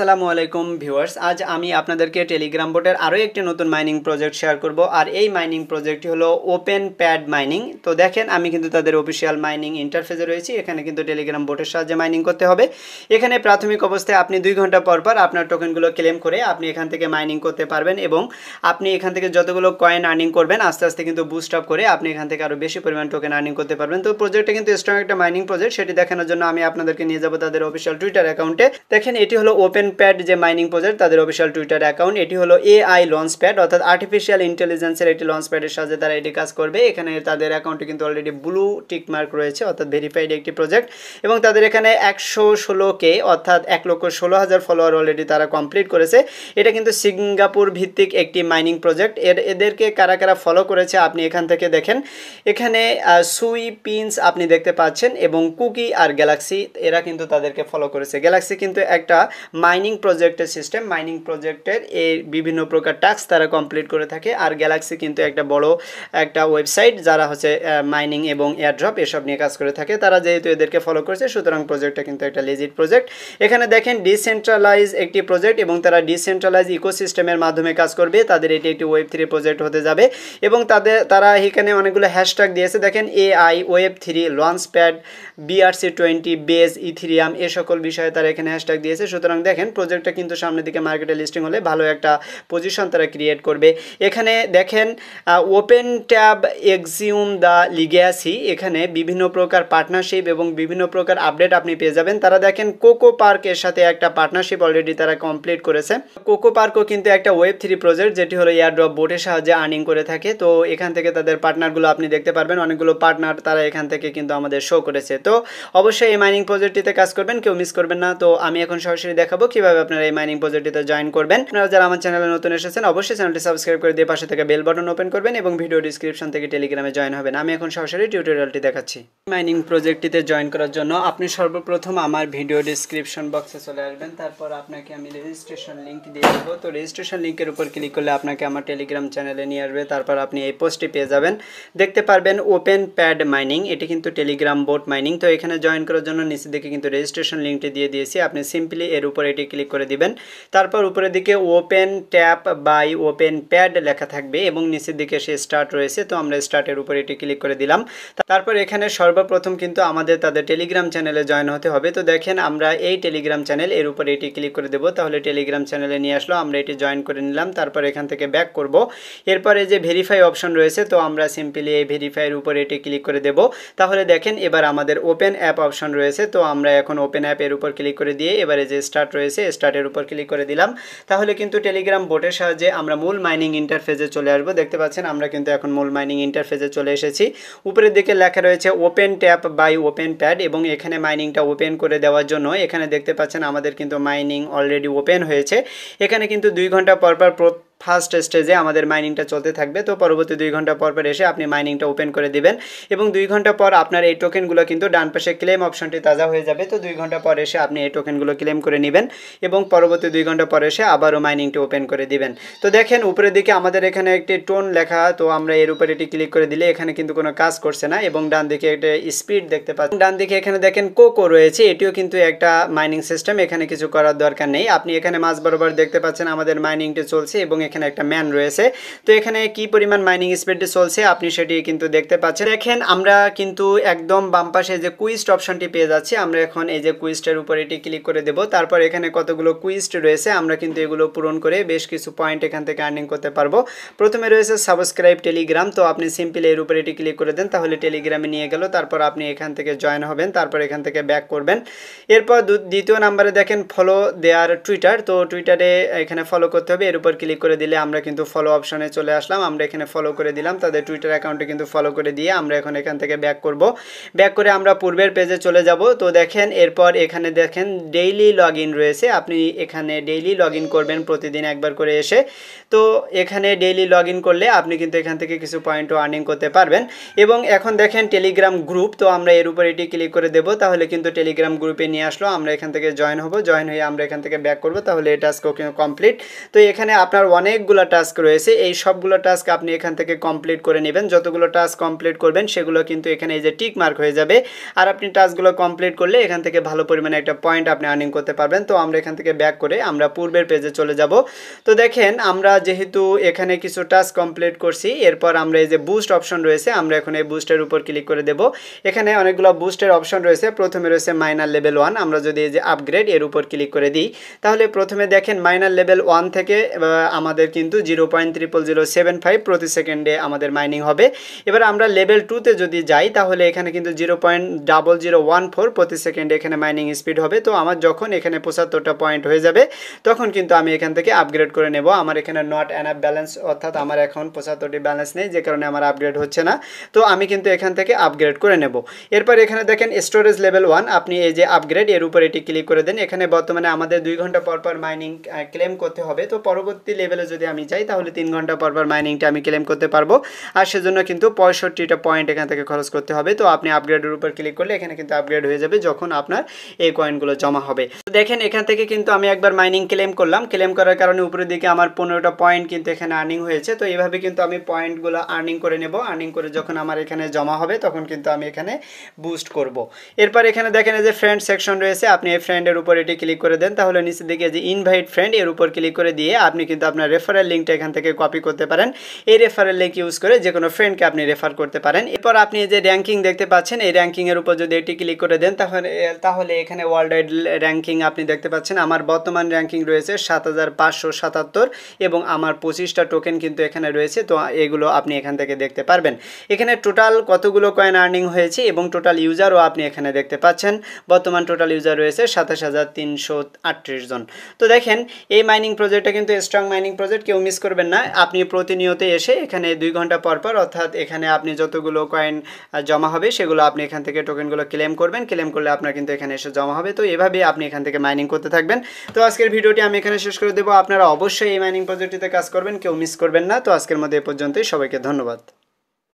আসসালামু আলাইকুম ভিউয়ার্স আজ আমি আপনাদেরকে টেলিগ্রাম বোর্ডের আরও একটি নতুন মাইনিং প্রজেক্ট শেয়ার করব আর এই মাইনিং প্রজেক্টটি হলো ওপেন প্যাড মাইনিং তো দেখেন আমি কিন্তু তাদের অফিসিয়াল মাইনিং ইন্টারফেসে রয়েছি এখানে কিন্তু টেলিগ্রাম বোর্ডের সাহায্যে মাইনিং করতে হবে এখানে প্রাথমিক অবস্থায় আপনি দুই ঘন্টা পর পর আপনার টোকেনগুলো ক্লেম করে আপনি এখান থেকে মাইনিং করতে পারবেন এবং আপনি এখান থেকে যতগুলো কয়েন আর্নিং করবেন আস্তে আস্তে কিন্তু বুস্ট আপ করে আপনি এখান থেকে আরও বেশি পরিমাণ টোকেন আর্নিং করতে পারবেন তো প্রজেক্টটা কিন্তু স্ট্রং একটা মাইনিং প্রজেক্ট সেটি দেখানোর জন্য আমি আপনাদেরকে নিয়ে যাবো তাদের অফিসিয়াল টুইটার অ্যাকাউন্টে দেখেন এটি হলো ওপেন প্যাড যে মাইনিং প্রজেক্ট তাদের অফিসিয়াল টুইটার অ্যাকাউন্ট এটি হলো এআই লঞ্চ প্যাড অর্থাৎ আর্টিফিশিয়াল ইন্টেলিজেন্সের একটি লঞ্চ প্যাডের সাহায্যে তারা এটি কাজ করবে এখানে তাদের অ্যাকাউন্টে কিন্তু অলরেডি ব্লু টিক মার্ক রয়েছে অর্থাৎ ভেরিফাইড একটি প্রজেক্ট এবং তাদের এখানে একশো ষোলোকে অর্থাৎ এক লক্ষ ষোলো হাজার ফলোয়ার অলরেডি তারা কমপ্লিট করেছে এটা কিন্তু সিঙ্গাপুর ভিত্তিক একটি মাইনিং প্রজেক্ট এর এদেরকে কারা কারা ফলো করেছে আপনি এখান থেকে দেখেন এখানে সুই পিনস আপনি দেখতে পাচ্ছেন এবং কুকি আর গ্যালাক্সি এরা কিন্তু তাদেরকে ফলো করেছে গ্যালাক্সি কিন্তু একটা মাইনিং প্রজেক্টের সিস্টেম মাইনিং প্রজেক্টের এই বিভিন্ন প্রকার টাস্ক তারা কমপ্লিট করে থাকে আর গ্যালাক্সি কিন্তু একটা বড় একটা ওয়েবসাইট যারা হচ্ছে মাইনিং এবং এয়ারড্রপ এসব নিয়ে কাজ করে থাকে তারা যেহেতু এদেরকে ফলো করছে সুতরাং প্রজেক্টটা কিন্তু একটা লেজিট প্রজেক্ট এখানে দেখেন ডিসেন্ট্রালাইজ একটি প্রজেক্ট এবং তারা ডিসেন্ট্রালাইজ ইকোসিস্টেমের মাধ্যমে কাজ করবে তাদের এটি একটি ওয়েব থ্রি প্রজেক্ট হতে যাবে এবং তাদের তারা এখানে অনেকগুলো হ্যাশট্যাগ দিয়েছে দেখেন AI web three launch pad BRC twenty base Ethereum এ সকল বিষয়ে তারা এখানে হ্যাশট্যাগ দিয়েছে সুতরাং দেখেন দেখেন প্রজেক্টটা কিন্তু সামনের দিকে মার্কেটে লিস্টিং হলে ভালো একটা পজিশন তারা ক্রিয়েট করবে এখানে দেখেন ওপেন ট্যাব এক্সিউম দ্য লিগ্যাসি এখানে বিভিন্ন প্রকার পার্টনারশিপ এবং বিভিন্ন প্রকার আপডেট আপনি পেয়ে যাবেন তারা দেখেন কোকো পার্কের সাথে একটা পার্টনারশিপ অলরেডি তারা কমপ্লিট করেছে কোকো পার্কও কিন্তু একটা ওয়েব থ্রি প্রজেক্ট যেটি হলো এয়ারড্রপ বোটের সাহায্যে আর্নিং করে থাকে তো এখান থেকে তাদের পার্টনারগুলো আপনি দেখতে পারবেন অনেকগুলো পার্টনার তারা এখান থেকে কিন্তু আমাদের শো করেছে তো অবশ্যই এই মাইনিং প্রজেক্টটিতে কাজ করবেন কেউ মিস করবেন না তো আমি এখন সরাসরি দেখাবো কিভাবে আপনারা এই মাইনিং প্রজেক্টটিতে জয়েন করবেন আপনারা যারা আমার চ্যানেলে নতুন এসেছেন অবশ্যই চ্যানেলটি সাবস্ক্রাইব করে দিয়ে পাশে থেকে বেল বাটন ওপেন করবেন এবং ভিডিও ডিসক্রিপশন থেকে টেলিগ্রামে জয়েন হবেন আমি এখন সরাসরি টিউটোরিয়ালটি দেখাচ্ছি মাইনিং প্রজেক্টটিতে জয়েন করার জন্য আপনি সর্বপ্রথম আমার ভিডিও ডিসক্রিপশন বক্সে চলে আসবেন তারপর আপনাকে আমি রেজিস্ট্রেশন লিঙ্ক দিয়ে দেব তো রেজিস্ট্রেশন লিঙ্কের উপর ক্লিক করলে আপনাকে আমার টেলিগ্রাম চ্যানেলে নিয়ে আসবে তারপর আপনি এই পোস্টটি পেয়ে যাবেন দেখতে পারবেন ওপেন প্যাড মাইনিং এটি কিন্তু টেলিগ্রাম বোট মাইনিং তো এখানে জয়েন করার জন্য নিচে দিকে কিন্তু রেজিস্ট্রেশন লিঙ্কটি দিয়ে দিয়েছি আপনি সিম্পলি এর উপর এটি সেটি ক্লিক করে দিবেন তারপর উপরের দিকে open tap by open pad লেখা থাকবে এবং নিচের দিকে সে স্টার্ট রয়েছে তো আমরা স্টার্টের উপরে এটি ক্লিক করে দিলাম তারপর এখানে সর্বপ্রথম কিন্তু আমাদের তাদের টেলিগ্রাম চ্যানেলে জয়েন হতে হবে তো দেখেন আমরা এই টেলিগ্রাম চ্যানেল এর উপরে এটি ক্লিক করে দেবো তাহলে টেলিগ্রাম চ্যানেলে নিয়ে আসলো আমরা এটি জয়েন করে নিলাম তারপর এখান থেকে ব্যাক করব এরপরে যে ভেরিফাই অপশন রয়েছে তো আমরা সিম্পলি এই ভেরিফাইয়ের উপরে এটি ক্লিক করে দেব তাহলে দেখেন এবার আমাদের ওপেন অ্যাপ অপশন রয়েছে তো আমরা এখন ওপেন অ্যাপ এর উপর ক্লিক করে দিয়ে এবারে যে স্টার্ট রয়েছে রয়েছে স্টার্টের উপর ক্লিক করে দিলাম তাহলে কিন্তু টেলিগ্রাম বোটের সাহায্যে আমরা মূল মাইনিং ইন্টারফেসে চলে আসবো দেখতে পাচ্ছেন আমরা কিন্তু এখন মূল মাইনিং ইন্টারফেসে চলে এসেছি উপরের দিকে লেখা রয়েছে open tap by open pad এবং এখানে মাইনিংটা ওপেন করে দেওয়ার জন্য এখানে দেখতে পাচ্ছেন আমাদের কিন্তু মাইনিং অলরেডি ওপেন হয়েছে এখানে কিন্তু দুই ঘন্টা পরপর ফার্স্ট স্টেজে আমাদের মাইনিংটা চলতে থাকবে তো পরবর্তী দুই ঘন্টা পর পর এসে আপনি মাইনিংটা ওপেন করে দিবেন এবং দুই ঘন্টা পর আপনার এই টোকেনগুলো কিন্তু ডান পাশে ক্লেম অপশনটি তাজা হয়ে যাবে তো দুই ঘন্টা পর এসে আপনি এই টোকেনগুলো ক্লেম করে নেবেন এবং পরবর্তী দুই ঘন্টা পর এসে আবারও মাইনিংটা ওপেন করে দিবেন তো দেখেন উপরের দিকে আমাদের এখানে একটি টোন লেখা তো আমরা এর উপরে এটি ক্লিক করে দিলে এখানে কিন্তু কোনো কাজ করছে না এবং ডান দিকে একটা স্পিড দেখতে পাচ্ছেন ডান দিকে এখানে দেখেন কোকো রয়েছে এটিও কিন্তু একটা মাইনিং সিস্টেম এখানে কিছু করার দরকার নেই আপনি এখানে মাছ বরাবর দেখতে পাচ্ছেন আমাদের মাইনিংটি চলছে এবং এখানে একটা ম্যান রয়েছে তো এখানে কি পরিমাণ মাইনিং স্পিড চলছে আপনি সেটি কিন্তু দেখতে পাচ্ছেন দেখেন আমরা কিন্তু একদম বাম পাশে যে কুইস্ট অপশনটি পেয়ে যাচ্ছি আমরা এখন এই যে কুইস্টের উপর এটি ক্লিক করে দেব তারপর এখানে কতগুলো কুইস্ট রয়েছে আমরা কিন্তু এগুলো পূরণ করে বেশ কিছু পয়েন্ট এখান থেকে আর্নিং করতে পারবো প্রথমে রয়েছে সাবস্ক্রাইব টেলিগ্রাম তো আপনি সিম্পলি এর উপর এটি ক্লিক করে দেন তাহলে টেলিগ্রামে নিয়ে গেল তারপর আপনি এখান থেকে জয়েন হবেন তারপর এখান থেকে ব্যাক করবেন এরপর দ্বিতীয় নাম্বারে দেখেন ফলো দেয়ার টুইটার তো টুইটারে এখানে ফলো করতে হবে এর উপর ক্লিক করে দিলে আমরা কিন্তু ফলো অপশানে চলে আসলাম আমরা এখানে ফলো করে দিলাম তাদের টুইটার অ্যাকাউন্টে কিন্তু ফলো করে দিয়ে আমরা এখন এখান থেকে ব্যাক করব ব্যাক করে আমরা পূর্বের পেজে চলে যাব তো দেখেন এরপর এখানে দেখেন ডেইলি লগ রয়েছে আপনি এখানে ডেইলি লগ করবেন প্রতিদিন একবার করে এসে তো এখানে ডেইলি লগ করলে আপনি কিন্তু এখান থেকে কিছু পয়েন্টও আর্নিং করতে পারবেন এবং এখন দেখেন টেলিগ্রাম গ্রুপ তো আমরা এর উপর এটি ক্লিক করে দেবো তাহলে কিন্তু টেলিগ্রাম গ্রুপে নিয়ে আসলো আমরা এখান থেকে জয়েন হব জয়েন হয়ে আমরা এখান থেকে ব্যাক করবো তাহলে এই টাস্ক কমপ্লিট তো এখানে আপনার অনেক অনেকগুলো টাস্ক রয়েছে এই সবগুলো টাস্ক আপনি এখান থেকে কমপ্লিট করে নেবেন যতগুলো টাস্ক কমপ্লিট করবেন সেগুলো কিন্তু এখানে এই যে টিক মার্ক হয়ে যাবে আর আপনি টাস্কগুলো কমপ্লিট করলে এখান থেকে ভালো পরিমাণে একটা পয়েন্ট আপনি আর্নিং করতে পারবেন তো আমরা এখান থেকে ব্যাক করে আমরা পূর্বের পেজে চলে যাব তো দেখেন আমরা যেহেতু এখানে কিছু টাস্ক কমপ্লিট করছি এরপর আমরা এই যে বুস্ট অপশন রয়েছে আমরা এখন এই বুস্টের উপর ক্লিক করে দেব এখানে অনেকগুলো বুস্টের অপশন রয়েছে প্রথমে রয়েছে মাইনার লেভেল ওয়ান আমরা যদি এই যে আপগ্রেড এর উপর ক্লিক করে দিই তাহলে প্রথমে দেখেন মাইনার লেভেল ওয়ান থেকে আমাদের আমাদের কিন্তু zero point triple zero seven five প্রতি সেকেন্ডে আমাদের মাইনিং হবে এবার আমরা লেভেল টুতে যদি যাই তাহলে এখানে কিন্তু zero point double zero one four প্রতি সেকেন্ডে এখানে মাইনিং স্পিড হবে তো আমার যখন এখানে পঁচাত্তরটা পয়েন্ট হয়ে যাবে তখন কিন্তু আমি এখান থেকে আপগ্রেড করে নেব আমার এখানে নট অ্যান ব্যালেন্স অর্থাৎ আমার এখন পঁচাত্তরটি ব্যালেন্স নেই যে কারণে আমার আপগ্রেড হচ্ছে না তো আমি কিন্তু এখান থেকে আপগ্রেড করে নেব এরপর এখানে দেখেন স্টোরেজ লেভেল ওয়ান আপনি এই যে আপগ্রেড এর উপর এটি ক্লিক করে দেন এখানে বর্তমানে আমাদের দুই ঘন্টা পর পর মাইনিং ক্লেম করতে হবে তো পরবর্তী লেভেলে যদি আমি যাই তাহলে তিন ঘন্টা পর পর মাইনিংটা আমি ক্লেম করতে পারবো আর সেজন্য কিন্তু পঁয়ষট্টিটা পয়েন্ট এখান থেকে খরচ করতে হবে তো আপনি আপগ্রেডের উপর ক্লিক করলে এখানে কিন্তু আপগ্রেড হয়ে যাবে যখন আপনার এই কয়েনগুলো জমা হবে তো দেখেন এখান থেকে কিন্তু আমি একবার মাইনিং ক্লেম করলাম ক্লেম করার কারণে উপরের দিকে আমার পনেরোটা পয়েন্ট কিন্তু এখানে আর্নিং হয়েছে তো এইভাবে কিন্তু আমি পয়েন্টগুলো আর্নিং করে নেব আর্নিং করে যখন আমার এখানে জমা হবে তখন কিন্তু আমি এখানে বুস্ট করব। এরপর এখানে দেখেন যে ফ্রেন্ড সেকশন রয়েছে আপনি এই ফ্রেন্ডের উপর এটি ক্লিক করে দেন তাহলে নিচের দিকে যে ইনভাইট ফ্রেন্ড এর উপর ক্লিক করে দিয়ে আপনি কিন্তু আপনার রেফারেল লিঙ্কটা এখান থেকে কপি করতে পারেন এই রেফারেল লিঙ্ক ইউজ করে যে কোনো ফ্রেন্ডকে আপনি রেফার করতে পারেন এরপর আপনি যে র্যাঙ্কিং দেখতে পাচ্ছেন এই র্যাঙ্কিংয়ের উপর যদি এটি ক্লিক করে দেন তাহলে তাহলে এখানে ওয়ার্ল্ড ওয়াইড র্যাঙ্কিং আপনি দেখতে পাচ্ছেন আমার বর্তমান র্যাঙ্কিং রয়েছে সাত এবং আমার পঁচিশটা টোকেন কিন্তু এখানে রয়েছে তো এগুলো আপনি এখান থেকে দেখতে পারবেন এখানে টোটাল কতগুলো কয়েন আর্নিং হয়েছে এবং টোটাল ইউজারও আপনি এখানে দেখতে পাচ্ছেন বর্তমান টোটাল ইউজার রয়েছে সাতাশ হাজার তিনশো জন তো দেখেন এই মাইনিং প্রজেক্টটা কিন্তু স্ট্রং মাইনিং প্রজেক্ট কেউ মিস করবেন না আপনি প্রতিনিয়ত এসে এখানে দুই ঘন্টা পরপর অর্থাৎ এখানে আপনি যতগুলো কয়েন জমা হবে সেগুলো আপনি এখান থেকে টোকেনগুলো ক্লেম করবেন ক্লেম করলে আপনার কিন্তু এখানে এসে জমা হবে তো এভাবে আপনি এখান থেকে মাইনিং করতে থাকবেন তো আজকের ভিডিওটি আমি এখানে শেষ করে দেবো আপনারা অবশ্যই এই মাইনিং প্রজেক্টটিতে কাজ করবেন কেউ মিস করবেন না তো আজকের মধ্যে এ পর্যন্তই সবাইকে ধন্যবাদ